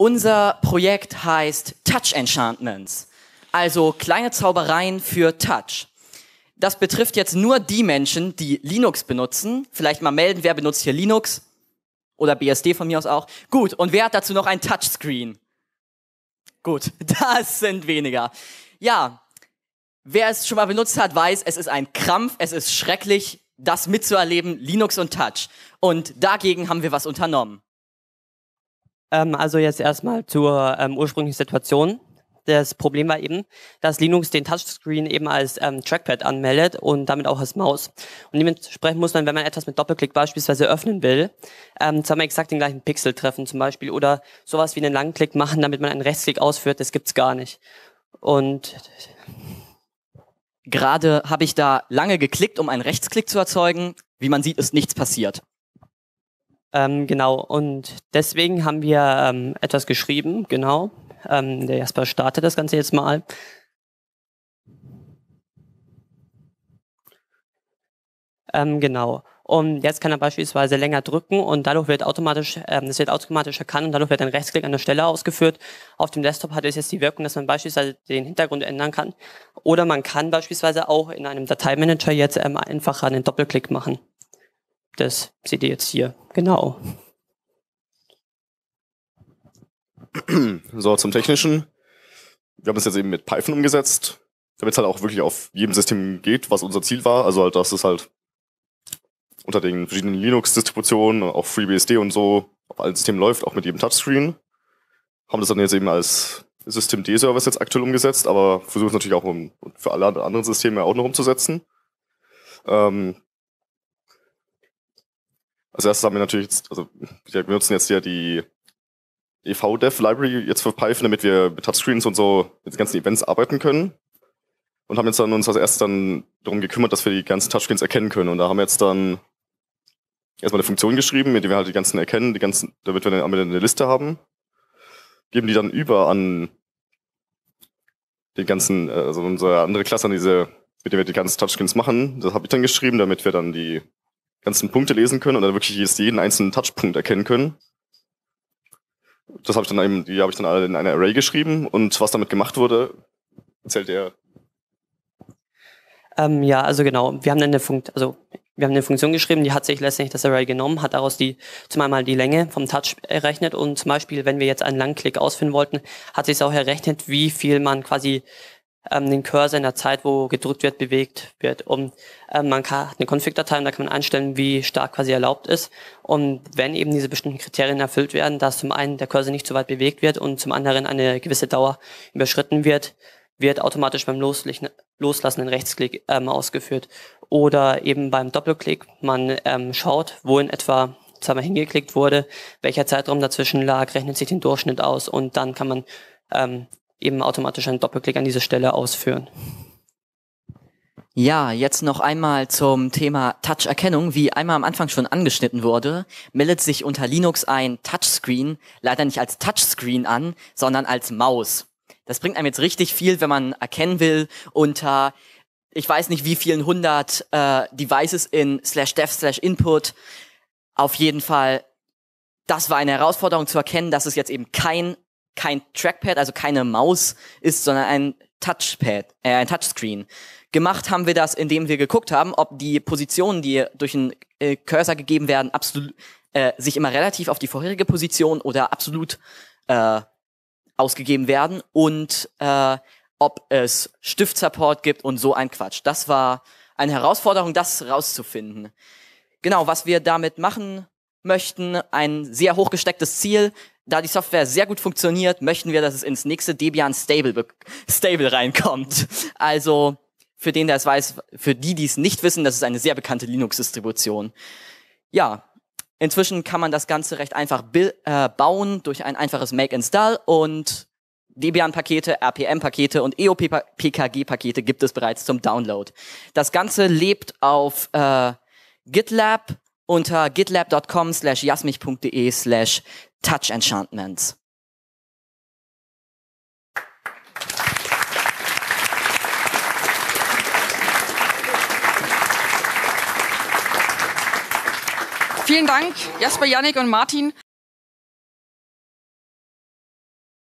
Unser Projekt heißt Touch Enchantments, also kleine Zaubereien für Touch. Das betrifft jetzt nur die Menschen, die Linux benutzen. Vielleicht mal melden, wer benutzt hier Linux? Oder BSD von mir aus auch. Gut, und wer hat dazu noch ein Touchscreen? Gut, das sind weniger. Ja, wer es schon mal benutzt hat, weiß, es ist ein Krampf, es ist schrecklich, das mitzuerleben, Linux und Touch. Und dagegen haben wir was unternommen. Ähm, also jetzt erstmal zur ähm, ursprünglichen Situation. Das Problem war eben, dass Linux den Touchscreen eben als ähm, Trackpad anmeldet und damit auch als Maus. Und dementsprechend muss man, wenn man etwas mit Doppelklick beispielsweise öffnen will, ähm, zweimal exakt den gleichen Pixel treffen zum Beispiel oder sowas wie einen Langklick machen, damit man einen Rechtsklick ausführt, das gibt's gar nicht. Und gerade habe ich da lange geklickt, um einen Rechtsklick zu erzeugen. Wie man sieht, ist nichts passiert. Ähm, genau, und deswegen haben wir ähm, etwas geschrieben, genau. Ähm, der Jasper startet das Ganze jetzt mal. Ähm, genau. Und jetzt kann er beispielsweise länger drücken und dadurch wird automatisch, ähm, es wird automatisch erkannt und dadurch wird ein Rechtsklick an der Stelle ausgeführt. Auf dem Desktop hat es jetzt die Wirkung, dass man beispielsweise den Hintergrund ändern kann. Oder man kann beispielsweise auch in einem Dateimanager jetzt ähm, einfach einen Doppelklick machen. Das seht ihr jetzt hier genau. So, zum Technischen. Wir haben es jetzt eben mit Python umgesetzt, damit es halt auch wirklich auf jedem System geht, was unser Ziel war. Also halt, dass es halt unter den verschiedenen Linux-Distributionen, auch FreeBSD und so, auf allen Systemen läuft, auch mit jedem Touchscreen. Haben das dann jetzt eben als System D-Service jetzt aktuell umgesetzt, aber versuchen es natürlich auch um, für alle anderen Systeme auch noch umzusetzen. Ähm, als erstes haben wir natürlich, jetzt, also wir benutzen jetzt hier die EV-Dev-Library jetzt für Python, damit wir mit Touchscreens und so mit den ganzen Events arbeiten können. Und haben jetzt dann uns als erstes dann darum gekümmert, dass wir die ganzen Touchscreens erkennen können. Und da haben wir jetzt dann erstmal eine Funktion geschrieben, mit der wir halt die ganzen erkennen, die ganzen, damit wir dann eine Liste haben. Geben die dann über an den ganzen, äh, also unsere andere Klasse an diese, mit der wir die ganzen Touchscreens machen. Das habe ich dann geschrieben, damit wir dann die ganzen Punkte lesen können und dann wirklich jeden einzelnen Touchpunkt erkennen können. Das habe ich dann eben, die habe ich dann alle in eine Array geschrieben und was damit gemacht wurde, zählt er. Ähm, ja, also genau. Wir haben dann eine Funktion, also wir haben eine Funktion geschrieben, die hat sich letztendlich das Array genommen, hat daraus die, zum mal die Länge vom Touch errechnet und zum Beispiel, wenn wir jetzt einen Langklick ausführen wollten, hat sich es auch errechnet, wie viel man quasi ähm, den Cursor in der Zeit, wo gedrückt wird, bewegt wird. Und ähm, man kann, hat eine Config-Datei und da kann man einstellen, wie stark quasi erlaubt ist. Und wenn eben diese bestimmten Kriterien erfüllt werden, dass zum einen der Cursor nicht zu weit bewegt wird und zum anderen eine gewisse Dauer überschritten wird, wird automatisch beim Loslassen ein Rechtsklick ähm, ausgeführt. Oder eben beim Doppelklick, man ähm, schaut, wo in etwa zweimal hingeklickt wurde, welcher Zeitraum dazwischen lag, rechnet sich den Durchschnitt aus und dann kann man ähm, eben automatisch einen Doppelklick an diese Stelle ausführen. Ja, jetzt noch einmal zum Thema Touch-Erkennung. Wie einmal am Anfang schon angeschnitten wurde, meldet sich unter Linux ein Touchscreen leider nicht als Touchscreen an, sondern als Maus. Das bringt einem jetzt richtig viel, wenn man erkennen will, unter ich weiß nicht wie vielen hundert äh, Devices in slash dev slash input. Auf jeden Fall, das war eine Herausforderung zu erkennen, dass es jetzt eben kein kein Trackpad, also keine Maus ist, sondern ein Touchpad, äh, ein Touchscreen. Gemacht haben wir das, indem wir geguckt haben, ob die Positionen, die durch einen äh, Cursor gegeben werden, absolut äh, sich immer relativ auf die vorherige Position oder absolut äh, ausgegeben werden und äh, ob es Stift-Support gibt und so ein Quatsch. Das war eine Herausforderung, das rauszufinden. Genau, was wir damit machen möchten, ein sehr hochgestecktes Ziel da die Software sehr gut funktioniert, möchten wir, dass es ins nächste Debian Stable, Stable reinkommt. Also für den, der es weiß, für die, die es nicht wissen, das ist eine sehr bekannte Linux-Distribution. Ja, inzwischen kann man das Ganze recht einfach äh, bauen durch ein einfaches Make-Install und Debian-Pakete, RPM-Pakete und EOPKG-Pakete gibt es bereits zum Download. Das Ganze lebt auf äh, GitLab unter gitlab.com slash jasmich.de slash touchenchantments. Vielen Dank, Jasper, Yannick und Martin.